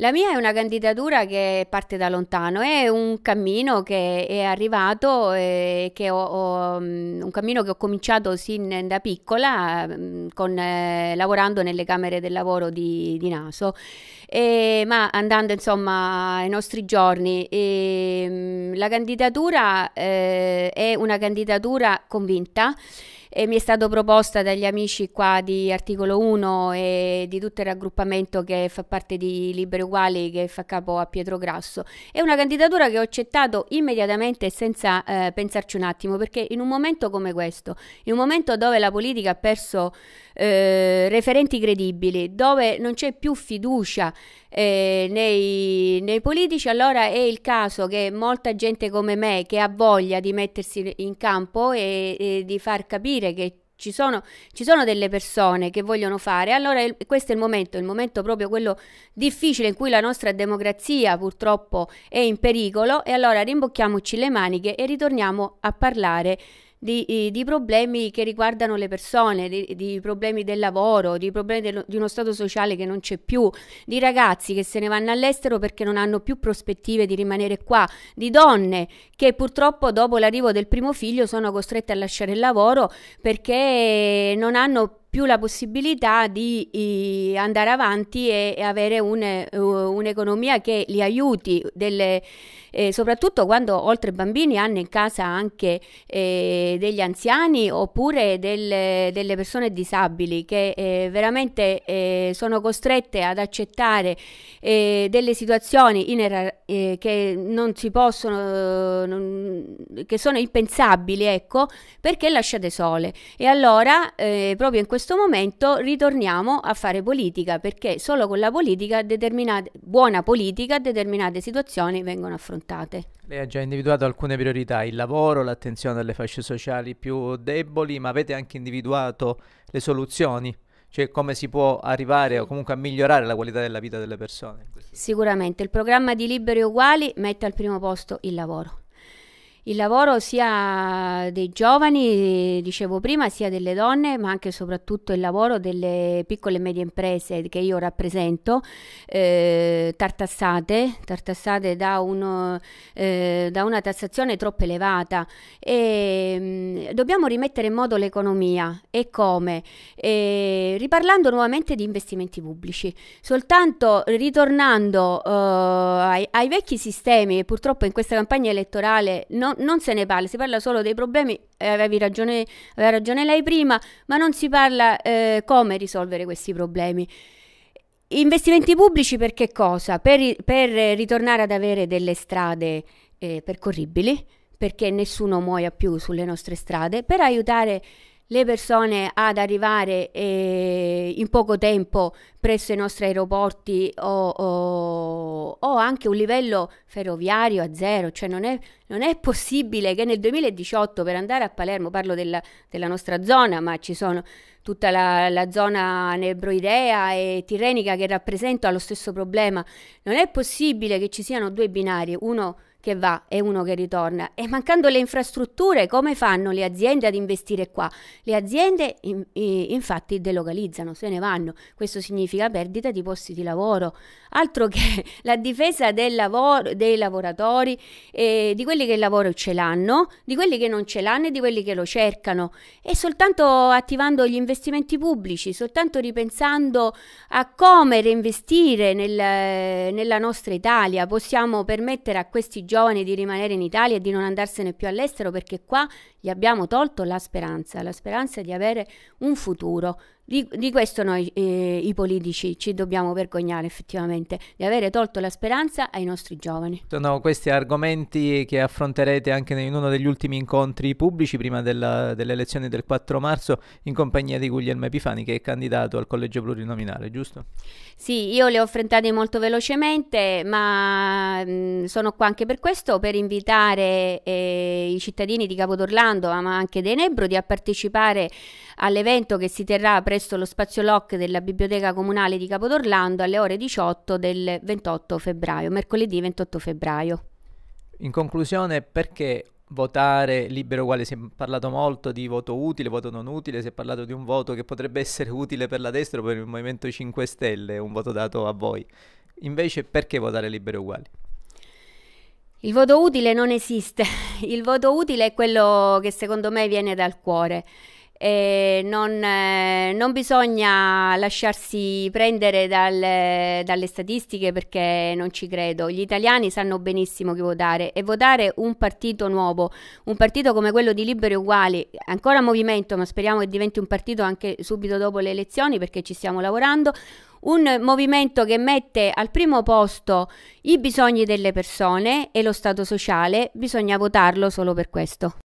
La mia è una candidatura che parte da lontano, è un cammino che è arrivato, eh, che ho, ho, mm, un cammino che ho cominciato sin da piccola, mm, con, eh, lavorando nelle camere del lavoro di, di Naso, e, ma andando insomma ai nostri giorni. E, mm, la candidatura eh, è una candidatura convinta e mi è stato proposta dagli amici qua di Articolo 1 e di tutto il raggruppamento che fa parte di Liberi Uguali che fa capo a Pietro Grasso. È una candidatura che ho accettato immediatamente senza eh, pensarci un attimo perché in un momento come questo, in un momento dove la politica ha perso eh, referenti credibili, dove non c'è più fiducia eh, nei, nei politici, allora è il caso che molta gente come me che ha voglia di mettersi in campo e, e di far capire capire che ci sono, ci sono, delle persone che vogliono fare, allora il, questo è il momento, il momento proprio quello difficile in cui la nostra democrazia purtroppo è in pericolo e allora rimbocchiamoci le maniche e ritorniamo a parlare di, eh, di, problemi che riguardano le persone, di, di problemi del lavoro, di problemi dello, di uno stato sociale che non c'è più, di ragazzi che se ne vanno all'estero perché non hanno più prospettive di rimanere qua, di donne che purtroppo dopo l'arrivo del primo figlio sono costrette a lasciare il lavoro perché non hanno più più la possibilità di eh, andare avanti e, e avere un, uh, un'economia che li aiuti, delle, eh, soprattutto quando oltre ai bambini hanno in casa anche eh, degli anziani oppure delle, delle persone disabili che eh, veramente eh, sono costrette ad accettare delle situazioni in, che non si possono, non, che sono impensabili, ecco, perché lasciate sole. E allora proprio in questo questo momento ritorniamo a fare politica perché solo con la politica buona politica determinate situazioni vengono affrontate. Lei ha già individuato alcune priorità, il lavoro, l'attenzione alle fasce sociali più deboli, ma avete anche individuato le soluzioni cioè come si può arrivare o comunque a migliorare la qualità della vita delle persone. Sicuramente il programma di Liberi Uguali mette al primo posto il lavoro il lavoro sia dei giovani, dicevo prima, sia delle donne, ma anche e soprattutto il lavoro delle piccole e medie imprese che io rappresento, eh, tartassate, tartassate da, uno, eh, da, una tassazione troppo elevata. E, mh, mm, dobbiamo rimettere in modo l'economia e come? E, riparlando nuovamente di investimenti pubblici, soltanto ritornando eh, ai, ai, vecchi sistemi, purtroppo in questa campagna elettorale non no, non se ne parla, si parla solo dei problemi, eh, avevi ragione, aveva ragione lei prima, ma non si parla eh, come risolvere questi problemi. Investimenti pubblici per che cosa? Per, per ritornare ad avere delle strade eh, percorribili, perché nessuno muoia più sulle nostre strade, per aiutare le persone ad arrivare eh, in poco tempo presso i nostri aeroporti o, o, o, anche un livello ferroviario a zero, cioè non è, non è possibile che nel 2018 per andare a Palermo, parlo della, della nostra zona, ma ci sono tutta la, la zona nebroidea e tirrenica che rappresenta lo stesso problema, non è possibile che ci siano due binari, uno che va e uno che ritorna. E mancando le infrastrutture, come fanno le aziende ad investire qua? Le aziende in, in, infatti delocalizzano, se ne vanno. Questo significa perdita di posti di lavoro. Altro che la difesa del lavoro, dei lavoratori, eh, di quelli che il lavoro ce l'hanno, di quelli che non ce l'hanno e di quelli che lo cercano. E soltanto attivando gli investimenti pubblici, soltanto ripensando a come reinvestire nel, nella nostra Italia, possiamo permettere a questi giovani di rimanere in Italia e di non andarsene più all'estero perché qua gli abbiamo tolto la speranza, la speranza di avere un futuro, di, di, questo noi eh, i politici ci dobbiamo vergognare effettivamente, di avere tolto la speranza ai nostri giovani. Sono questi argomenti che affronterete anche in uno degli ultimi incontri pubblici prima della, delle elezioni del 4 marzo in compagnia di Guglielmo Epifani che è candidato al collegio plurinominale, giusto? Sì, io le ho affrontate molto velocemente, ma mh, mm, sono qua anche per questo, per invitare eh, i cittadini di Capodorlando, ma anche dei Nebro, a partecipare all'evento che si terrà presso presso lo spazio LOC della Biblioteca Comunale di Capodorlando alle ore 18 del 28 febbraio, mercoledì 28 febbraio. In conclusione, perché votare libero uguale? Si è parlato molto di voto utile, voto non utile, si è parlato di un voto che potrebbe essere utile per la destra o per il Movimento 5 Stelle, un voto dato a voi. Invece perché votare libero uguale? Il voto utile non esiste, il voto utile è quello che secondo me viene dal cuore non, eh, non, bisogna lasciarsi prendere dal, dalle statistiche perché non ci credo. Gli italiani sanno benissimo chi votare e votare un partito nuovo, un partito come quello di Liberi Uguali, ancora movimento, ma speriamo che diventi un partito anche subito dopo le elezioni perché ci stiamo lavorando. Un movimento che mette al primo posto i bisogni delle persone e lo Stato sociale, bisogna votarlo solo per questo.